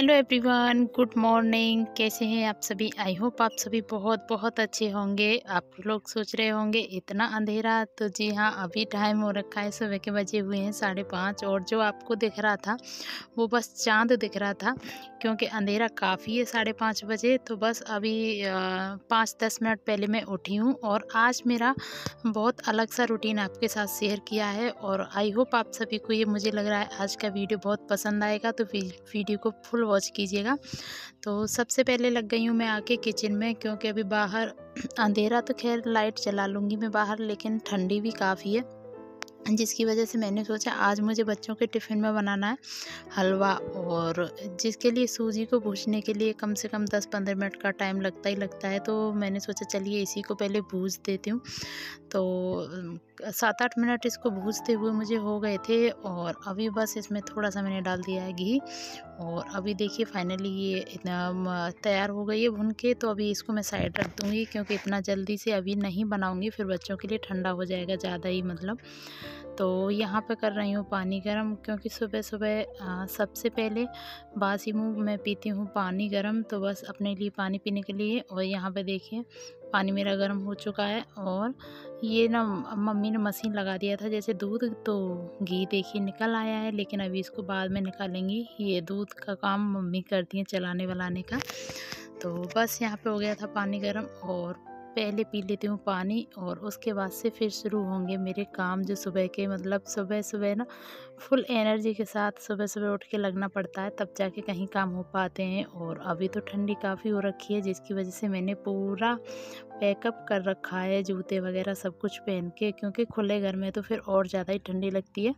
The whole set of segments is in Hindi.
हेलो एवरीवन गुड मॉर्निंग कैसे हैं आप सभी आई होप आप सभी बहुत बहुत अच्छे होंगे आप लोग सोच रहे होंगे इतना अंधेरा तो जी हाँ अभी टाइम हो रखा है सुबह के बजे हुए हैं साढ़े पाँच और जो आपको दिख रहा था वो बस चांद दिख रहा था क्योंकि अंधेरा काफ़ी है साढ़े पाँच बजे तो बस अभी पाँच दस मिनट पहले मैं उठी हूँ और आज मेरा बहुत अलग सा रूटीन आपके साथ शेयर किया है और आई होप आप सभी को ये मुझे लग रहा है आज का वीडियो बहुत पसंद आएगा तो वीडियो को फुल वॉच कीजिएगा तो सबसे पहले लग गई हूँ मैं आके किचन में क्योंकि अभी बाहर अंधेरा तो खैर लाइट चला लूँगी मैं बाहर लेकिन ठंडी भी काफ़ी है जिसकी वजह से मैंने सोचा आज मुझे बच्चों के टिफ़िन में बनाना है हलवा और जिसके लिए सूजी को भूजने के लिए कम से कम 10-15 मिनट का टाइम लगता ही लगता है तो मैंने सोचा चलिए इसी को पहले भूज देती हूँ तो सात आठ मिनट इसको भूजते हुए मुझे हो गए थे और अभी बस इसमें थोड़ा सा मैंने डाल दिया है घी और अभी देखिए फाइनली ये इतना तैयार हो गई है भुन के तो अभी इसको मैं साइड रख दूँगी क्योंकि इतना जल्दी से अभी नहीं बनाऊँगी फिर बच्चों के लिए ठंडा हो जाएगा ज़्यादा ही मतलब तो यहाँ पे कर रही हूँ पानी गर्म क्योंकि सुबह सुबह सबसे पहले बासी मुँह मैं पीती हूँ पानी गर्म तो बस अपने लिए पानी पीने के लिए और यहाँ पे देखिए पानी मेरा गर्म हो चुका है और ये ना मम्मी ने मशीन लगा दिया था जैसे दूध तो घी देखिए निकल आया है लेकिन अभी इसको बाद में निकालेंगी ये दूध का काम मम्मी करती हैं चलाने वलाने का तो बस यहाँ पे हो गया था पानी गर्म और पहले पी लेती हूँ पानी और उसके बाद से फिर शुरू होंगे मेरे काम जो सुबह के मतलब सुबह सुबह ना फुल एनर्जी के साथ सुबह सुबह उठ के लगना पड़ता है तब जाके कहीं काम हो पाते हैं और अभी तो ठंडी काफ़ी हो रखी है जिसकी वजह से मैंने पूरा पैकअप कर रखा है जूते वगैरह सब कुछ पहन के क्योंकि खुले घर में तो फिर और ज़्यादा ही ठंडी लगती है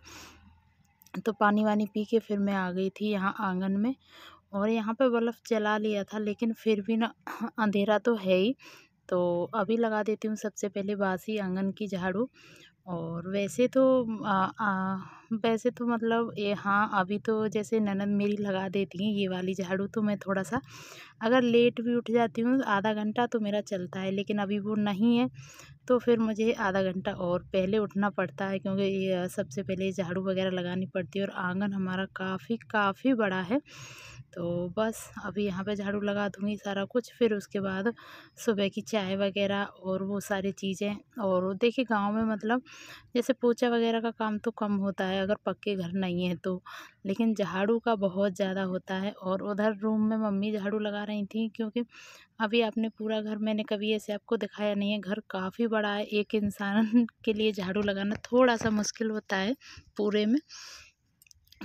तो पानी वानी पी के फिर मैं आ गई थी यहाँ आंगन में और यहाँ पे बल्ब जला लिया था लेकिन फिर भी ना अंधेरा तो है ही तो अभी लगा देती हूँ सबसे पहले बासी आंगन की झाड़ू और वैसे तो आ, आ, वैसे तो मतलब ये हाँ अभी तो जैसे ननद मेरी लगा देती हैं ये वाली झाड़ू तो मैं थोड़ा सा अगर लेट भी उठ जाती हूँ आधा घंटा तो मेरा चलता है लेकिन अभी वो नहीं है तो फिर मुझे आधा घंटा और पहले उठना पड़ता है क्योंकि ये सबसे पहले झाड़ू वगैरह लगानी पड़ती है और आंगन हमारा काफ़ी काफ़ी बड़ा है तो बस अभी यहाँ पे झाड़ू लगा दूँगी सारा कुछ फिर उसके बाद सुबह की चाय वगैरह और वो सारी चीज़ें और देखिए गांव में मतलब जैसे पोछा वगैरह का काम तो कम होता है अगर पक्के घर नहीं है तो लेकिन झाड़ू का बहुत ज़्यादा होता है और उधर रूम में मम्मी झाड़ू लगा रही थी क्योंकि अभी आपने पूरा घर मैंने कभी ऐसे आपको दिखाया नहीं है घर काफ़ी बड़ा है एक इंसान के लिए झाड़ू लगाना थोड़ा सा मुश्किल होता है पूरे में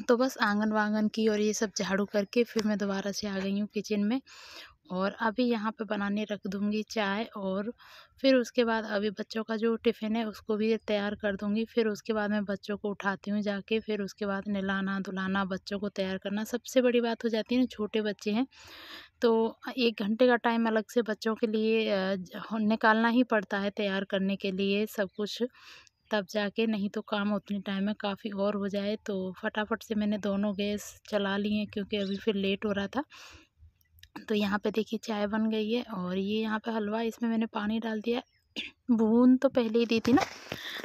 तो बस आंगन वांगन की और ये सब झाड़ू करके फिर मैं दोबारा से आ गई हूँ किचन में और अभी यहाँ पे बनाने रख दूँगी चाय और फिर उसके बाद अभी बच्चों का जो टिफ़िन है उसको भी तैयार कर दूँगी फिर उसके बाद मैं बच्चों को उठाती हूँ जाके फिर उसके बाद नहलाना धुलाना बच्चों को तैयार करना सबसे बड़ी बात हो जाती है ना छोटे बच्चे हैं तो एक घंटे का टाइम अलग से बच्चों के लिए निकालना ही पड़ता है तैयार करने के लिए सब कुछ तब जाके नहीं तो काम उतने टाइम में काफ़ी और हो जाए तो फटाफट से मैंने दोनों गैस चला लिए क्योंकि अभी फिर लेट हो रहा था तो यहाँ पे देखिए चाय बन गई है और ये यहाँ पे हलवा इसमें मैंने पानी डाल दिया भून तो पहले ही दी थी ना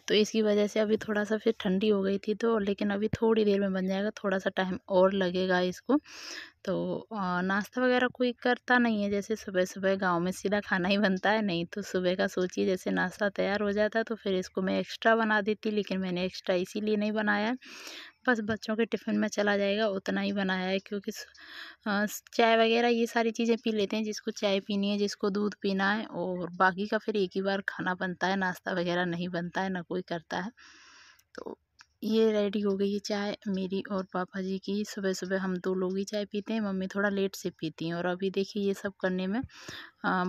तो इसकी वजह से अभी थोड़ा सा फिर ठंडी हो गई थी तो लेकिन अभी थोड़ी देर में बन जाएगा थोड़ा सा टाइम और लगेगा इसको तो नाश्ता वगैरह कोई करता नहीं है जैसे सुबह सुबह गांव में सीधा खाना ही बनता है नहीं तो सुबह का सोचिए जैसे नाश्ता तैयार हो जाता तो फिर इसको मैं एक्स्ट्रा बना देती लेकिन मैंने एक्स्ट्रा इसीलिए नहीं बनाया बस बच्चों के टिफ़िन में चला जाएगा उतना ही बनाया है क्योंकि चाय वगैरह ये सारी चीज़ें पी लेते हैं जिसको चाय पीनी है जिसको दूध पीना है और बाकी का फिर एक ही बार खाना बनता है नाश्ता वगैरह नहीं बनता है ना कोई करता है तो ये रेडी हो गई है चाय मेरी और पापा जी की सुबह सुबह हम दो लोग ही चाय पीते हैं मम्मी थोड़ा लेट से पीती हैं और अभी देखिए ये सब करने में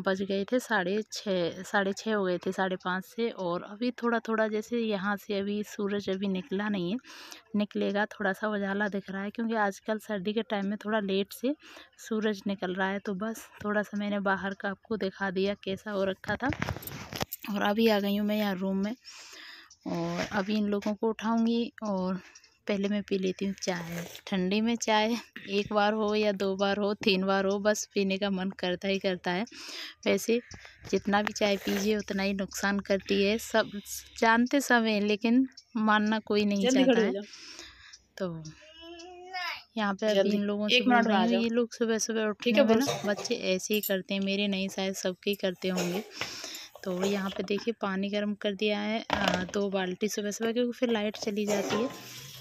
बज गए थे साढ़े छः साढ़े छः हो गए थे साढ़े पाँच से और अभी थोड़ा थोड़ा जैसे यहाँ से अभी सूरज अभी निकला नहीं है निकलेगा थोड़ा सा उजाला दिख रहा है क्योंकि आजकल सर्दी के टाइम में थोड़ा लेट से सूरज निकल रहा है तो बस थोड़ा सा मैंने बाहर का आपको दिखा दिया कैसा हो रखा था और अभी आ गई हूँ मैं यहाँ रूम में और अभी इन लोगों को उठाऊँगी और पहले मैं पी लेती हूँ चाय ठंडी में चाय एक बार हो या दो बार हो तीन बार हो बस पीने का मन करता ही करता है वैसे जितना भी चाय पीजिए उतना ही नुकसान करती है सब जानते सब हैं लेकिन मानना कोई नहीं चाहता है तो यहाँ पे अभी इन लोगों से रही ये लोग सुबह सुबह उठ ठीक बच्चे ऐसे ही करते हैं मेरे नहीं शायद सबके करते होंगे तो यहाँ पे देखिए पानी गर्म कर दिया है आ, दो बाल्टी सुबह सुबह क्योंकि फिर लाइट चली जाती है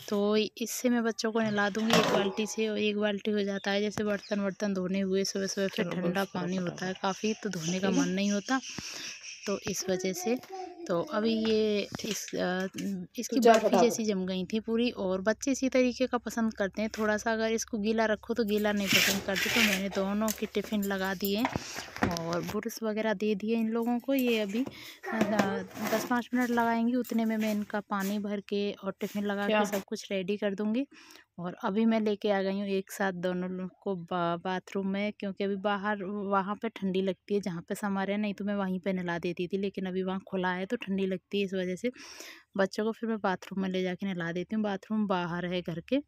तो इससे मैं बच्चों को नहला दूँगी एक बाल्टी से और एक बाल्टी हो जाता है जैसे बर्तन वर्तन धोने हुए सुबह सुबह फिर अच्छा, ठंडा पानी अच्छा। होता है काफ़ी तो धोने का मन नहीं होता तो इस वजह से तो अभी ये इस इसकी तो बर्फ़ी जैसी जम गई थी पूरी और बच्चे इसी तरीके का पसंद करते हैं थोड़ा सा अगर इसको गीला रखो तो गीला नहीं पसंद करते तो मैंने दोनों के टिफ़िन लगा दिए और बुरस वगैरह दे दिए इन लोगों को ये अभी दस पाँच मिनट लगाएंगी उतने में मैं इनका पानी भर के और टिफ़िन लगा के सब कुछ रेडी कर दूँगी और अभी मैं लेके आ गई हूँ एक साथ दोनों लोग को बा, बाथरूम में क्योंकि अभी बाहर वहाँ पे ठंडी लगती है जहाँ पे समारे नहीं तो मैं वहीं पे नला देती थी लेकिन अभी वहाँ खुला है तो ठंडी लगती है इस वजह से बच्चों को फिर मैं बाथरूम में ले जाके नहला देती हूँ बाथरूम बाहर है घर के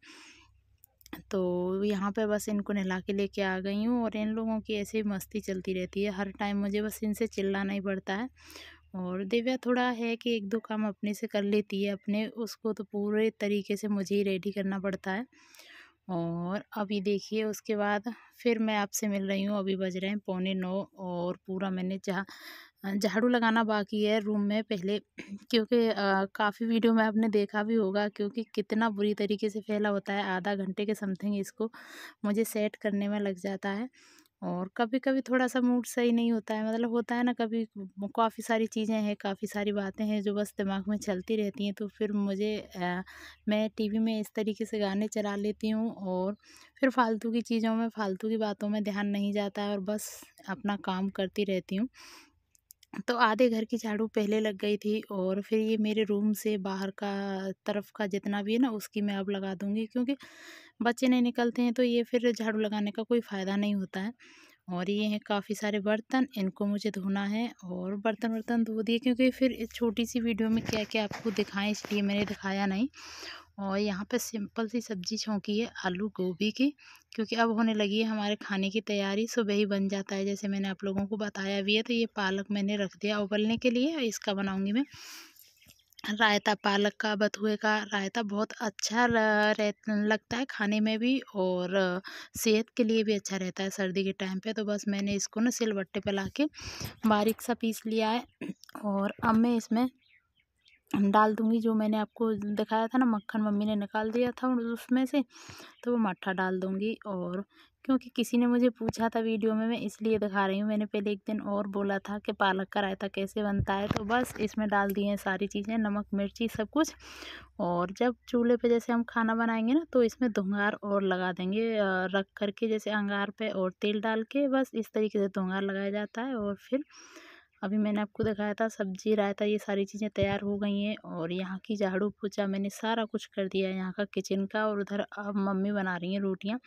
तो यहाँ पे बस इनको नहला के लेके आ गई हूँ और इन लोगों की ऐसे ही मस्ती चलती रहती है हर टाइम मुझे बस इनसे चिल्लाना ही पड़ता है और दिव्या थोड़ा है कि एक दो काम अपने से कर लेती है अपने उसको तो पूरे तरीके से मुझे ही रेडी करना पड़ता है और अभी देखिए उसके बाद फिर मैं आपसे मिल रही हूँ अभी बज रहे हैं पौने नौ और पूरा मैंने जहाँ झाड़ू लगाना बाकी है रूम में पहले क्योंकि काफ़ी वीडियो में आपने देखा भी होगा क्योंकि कितना बुरी तरीके से फैला होता है आधा घंटे के समथिंग इसको मुझे सेट करने में लग जाता है और कभी कभी थोड़ा सा मूड सही नहीं होता है मतलब होता है ना कभी काफ़ी सारी चीज़ें हैं काफ़ी सारी बातें हैं जो बस दिमाग में चलती रहती हैं तो फिर मुझे आ, मैं टीवी में इस तरीके से गाने चला लेती हूँ और फिर फालतू की चीज़ों में फालतू की बातों में ध्यान नहीं जाता है और बस अपना काम करती रहती हूँ तो आधे घर की झाड़ू पहले लग गई थी और फिर ये मेरे रूम से बाहर का तरफ का जितना भी है ना उसकी मैं अब लगा दूँगी क्योंकि बच्चे नहीं निकलते हैं तो ये फिर झाड़ू लगाने का कोई फ़ायदा नहीं होता है और ये हैं काफ़ी सारे बर्तन इनको मुझे धोना है और बर्तन वर्तन धो दिए क्योंकि फिर इस छोटी सी वीडियो में क्या क्या आपको दिखाएं इसलिए मैंने दिखाया नहीं और यहाँ पे सिंपल सी सब्जी छोंकी है आलू गोभी की क्योंकि अब होने लगी है हमारे खाने की तैयारी सुबह ही बन जाता है जैसे मैंने आप लोगों को बताया भी है तो ये पालक मैंने रख दिया उबलने के लिए और इसका बनाऊँगी मैं रायता पालक का बथुए का रायता बहुत अच्छा रह लगता है खाने में भी और सेहत के लिए भी अच्छा रहता है सर्दी के टाइम पे तो बस मैंने इसको ना सिलबट्टे पे ला के बारीक सा पीस लिया है और अब मैं इसमें डाल दूंगी जो मैंने आपको दिखाया था ना मक्खन मम्मी ने निकाल दिया था उसमें से तो वो मट्ठा डाल दूंगी और क्योंकि किसी ने मुझे पूछा था वीडियो में मैं इसलिए दिखा रही हूँ मैंने पहले एक दिन और बोला था कि पालक का रायता कैसे बनता है तो बस इसमें डाल दिए हैं सारी चीज़ें नमक मिर्ची सब कुछ और जब चूल्हे पे जैसे हम खाना बनाएंगे ना तो इसमें धुंगार और लगा देंगे रख करके जैसे अंगार पे और तेल डाल के बस इस तरीके से धुंगार लगाया जाता है और फिर अभी मैंने आपको दिखाया था सब्जी रायता ये सारी चीज़ें तैयार हो गई हैं और यहाँ की झाड़ू पोछा मैंने सारा कुछ कर दिया है यहाँ का किचन का और उधर अब मम्मी बना रही हैं रोटियाँ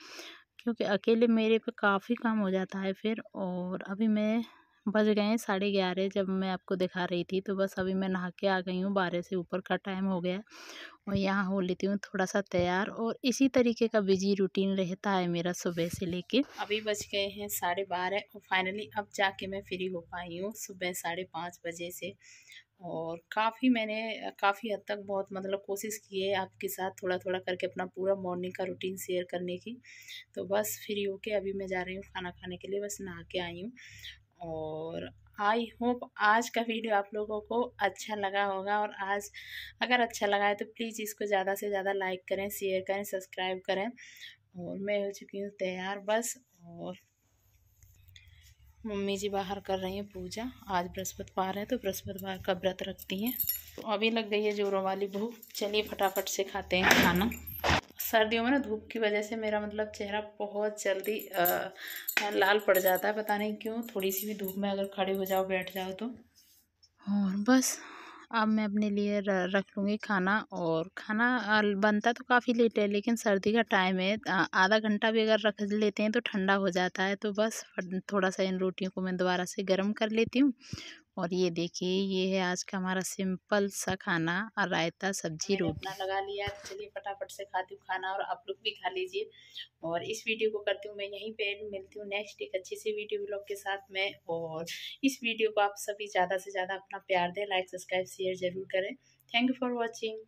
क्योंकि अकेले मेरे पे काफ़ी काम हो जाता है फिर और अभी मैं बज गए हैं साढ़े ग्यारह जब मैं आपको दिखा रही थी तो बस अभी मैं नहा के आ गई हूँ बारह से ऊपर का टाइम हो गया और यहाँ हो लेती हूँ थोड़ा सा तैयार और इसी तरीके का बिजी रूटीन रहता है मेरा सुबह से लेके अभी बज गए हैं साढ़े बारह और फाइनली अब जाके मैं फ्री हो पाई हूँ सुबह साढ़े पाँच बजे से और काफ़ी मैंने काफ़ी हद तक बहुत मतलब कोशिश की है आपके साथ थोड़ा थोड़ा करके अपना पूरा मॉर्निंग का रूटीन शेयर करने की तो बस फ्री होके अभी मैं जा रही हूँ खाना खाने के लिए बस नहा के आई हूँ और आई होप आज का वीडियो आप लोगों को अच्छा लगा होगा और आज अगर अच्छा लगा है तो प्लीज़ इसको ज़्यादा से ज़्यादा लाइक करें शेयर करें सब्सक्राइब करें और मैं हो चुकी हूँ तैयार बस और मम्मी जी बाहर कर रही हैं पूजा आज पार है तो पार का व्रत रखती हैं तो अभी लग गई है जोरों वाली भूख चलिए फटाफट से खाते हैं खाना सर्दियों में ना धूप की वजह से मेरा मतलब चेहरा बहुत जल्दी आ, लाल पड़ जाता है पता नहीं क्यों थोड़ी सी भी धूप में अगर खड़े हो जाओ बैठ जाओ तो और बस अब मैं अपने लिए रख लूँगी खाना और खाना बनता तो काफ़ी लेट है लेकिन सर्दी का टाइम है आधा घंटा भी अगर रख लेते हैं तो ठंडा हो जाता है तो बस थोड़ा सा इन रोटियों को मैं दोबारा से गर्म कर लेती हूँ और ये देखिए ये है आज का हमारा सिंपल सा खाना और रायता सब्जी रोटी लगा लिया चलिए फटाफट से खाती हूँ खाना और आप लोग भी खा लीजिए और इस वीडियो को करती हूँ मैं यहीं पे मिलती हूँ नेक्स्ट एक अच्छी सी वीडियो ब्लॉग के साथ मैं और इस वीडियो को आप सभी ज़्यादा से ज़्यादा अपना प्यार दें लाइक सब्सक्राइब शेयर ज़रूर करें थैंक यू फॉर वॉचिंग